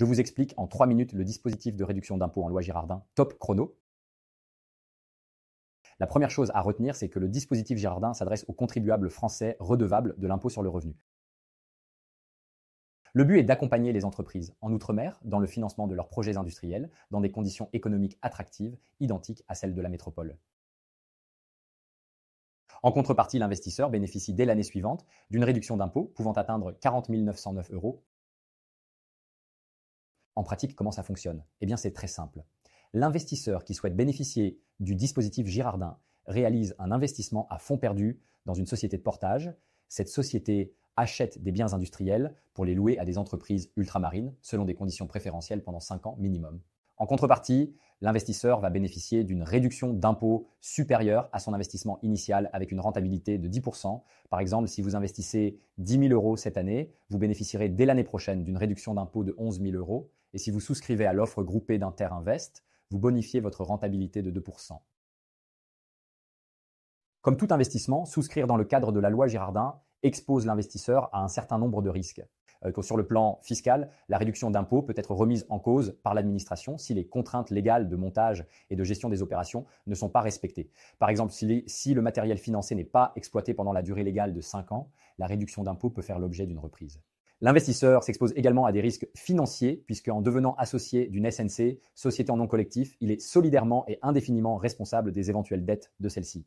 Je vous explique en 3 minutes le dispositif de réduction d'impôt en loi Girardin, top chrono. La première chose à retenir, c'est que le dispositif Girardin s'adresse aux contribuables français redevables de l'impôt sur le revenu. Le but est d'accompagner les entreprises en Outre-mer dans le financement de leurs projets industriels dans des conditions économiques attractives identiques à celles de la métropole. En contrepartie, l'investisseur bénéficie dès l'année suivante d'une réduction d'impôt pouvant atteindre 40 909 euros en pratique, comment ça fonctionne Eh bien, c'est très simple. L'investisseur qui souhaite bénéficier du dispositif Girardin réalise un investissement à fonds perdu dans une société de portage. Cette société achète des biens industriels pour les louer à des entreprises ultramarines selon des conditions préférentielles pendant 5 ans minimum. En contrepartie, l'investisseur va bénéficier d'une réduction d'impôt supérieure à son investissement initial avec une rentabilité de 10%. Par exemple, si vous investissez 10 000 euros cette année, vous bénéficierez dès l'année prochaine d'une réduction d'impôt de 11 000 euros. Et si vous souscrivez à l'offre groupée d'Interinvest, vous bonifiez votre rentabilité de 2%. Comme tout investissement, souscrire dans le cadre de la loi Girardin expose l'investisseur à un certain nombre de risques. Euh, sur le plan fiscal, la réduction d'impôts peut être remise en cause par l'administration si les contraintes légales de montage et de gestion des opérations ne sont pas respectées. Par exemple, si, le matériel financé n'est pas exploité pendant la durée légale de 5 ans, la réduction d'impôts peut faire l'objet d'une reprise. L'investisseur s'expose également à des risques financiers, puisque en devenant associé d'une SNC, société en nom collectif, il est solidairement et indéfiniment responsable des éventuelles dettes de celle-ci.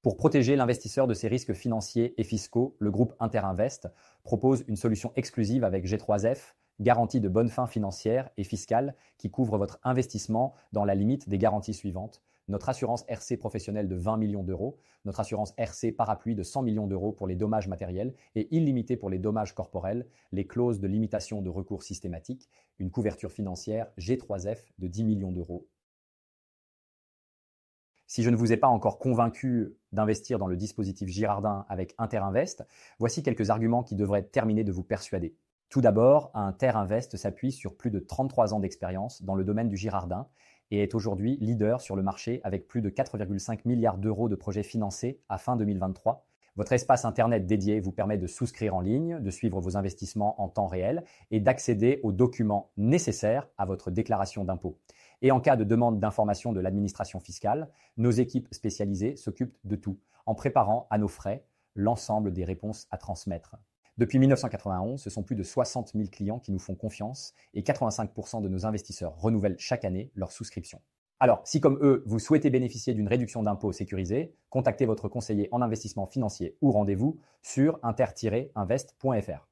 Pour protéger l'investisseur de ses risques financiers et fiscaux, le groupe Interinvest propose une solution exclusive avec G3F, garantie de bonne fin financière et fiscale, qui couvre votre investissement dans la limite des garanties suivantes. Notre assurance RC professionnelle de 20 millions d'euros, notre assurance RC parapluie de 100 millions d'euros pour les dommages matériels et illimité pour les dommages corporels, les clauses de limitation de recours systématiques, une couverture financière G3F de 10 millions d'euros si je ne vous ai pas encore convaincu d'investir dans le dispositif Girardin avec Interinvest, voici quelques arguments qui devraient terminer de vous persuader. Tout d'abord, Interinvest s'appuie sur plus de 33 ans d'expérience dans le domaine du Girardin et est aujourd'hui leader sur le marché avec plus de 4,5 milliards d'euros de projets financés à fin 2023 votre espace Internet dédié vous permet de souscrire en ligne, de suivre vos investissements en temps réel et d'accéder aux documents nécessaires à votre déclaration d'impôt. Et en cas de demande d'information de l'administration fiscale, nos équipes spécialisées s'occupent de tout, en préparant à nos frais l'ensemble des réponses à transmettre. Depuis 1991, ce sont plus de 60 000 clients qui nous font confiance et 85% de nos investisseurs renouvellent chaque année leur souscription. Alors, si comme eux, vous souhaitez bénéficier d'une réduction d'impôt sécurisée, contactez votre conseiller en investissement financier ou rendez-vous sur inter-invest.fr.